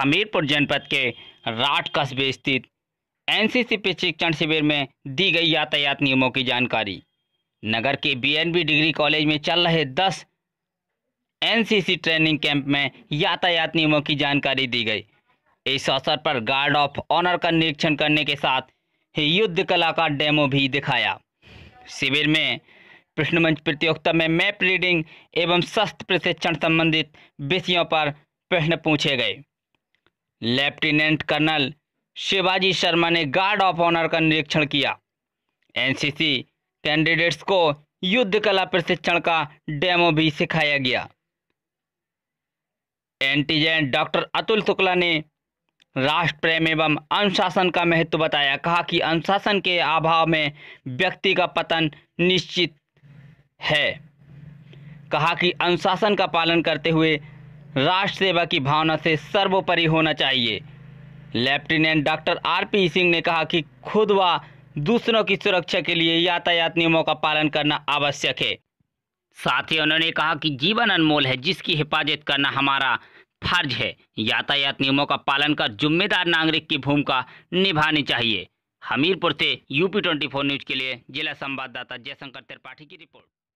हमीरपुर जनपद के राट कस्बे स्थित एनसीसी प्रशिक्षण शिविर में दी गई यातायात नियमों की जानकारी नगर के बीएनबी डिग्री कॉलेज में चल रहे दस एनसीसी ट्रेनिंग कैंप में यातायात नियमों की जानकारी दी गई इस अवसर पर गार्ड ऑफ ऑनर का निरीक्षण करने के साथ युद्ध कला का डेमो भी दिखाया शिविर में प्रश्नमंच प्रतियोगिता में मैप रीडिंग एवं शस्त्र प्रशिक्षण संबंधित विषयों पर प्रश्न पूछे गए लेफ्टिनेंट कर्नल शिवाजी शर्मा ने गार्ड ऑफ ऑनर का निरीक्षण किया एनसीसी कैंडिडेट्स को युद्ध कला प्रशिक्षण का डेमो भी सिखाया गया एंटीजेंट डॉक्टर अतुल शुक्ला ने राष्ट्र प्रेम एवं अनुशासन का महत्व बताया कहा कि अनुशासन के अभाव में व्यक्ति का पतन निश्चित है कहा कि अनुशासन का पालन करते हुए राष्ट्र सेवा की भावना से सर्वोपरि होना चाहिए lieutenant doctor R P Singh ने कहा कि खुद व दूसरों की सुरक्षा के लिए यातायात नियमों का पालन करना आवश्यक है साथ ही उन्होंने कहा कि जीवन अनमोल है जिसकी हिफाजत करना हमारा फर्ज है यातायात नियमों का पालन कर जिम्मेदार नागरिक की भूमिका निभानी चाहिए हमीरपुर से यूपी ट्वेंटी फोर न्यूज के लिए जिला संवाददाता जयशंकर त्रिपाठी की रिपोर्ट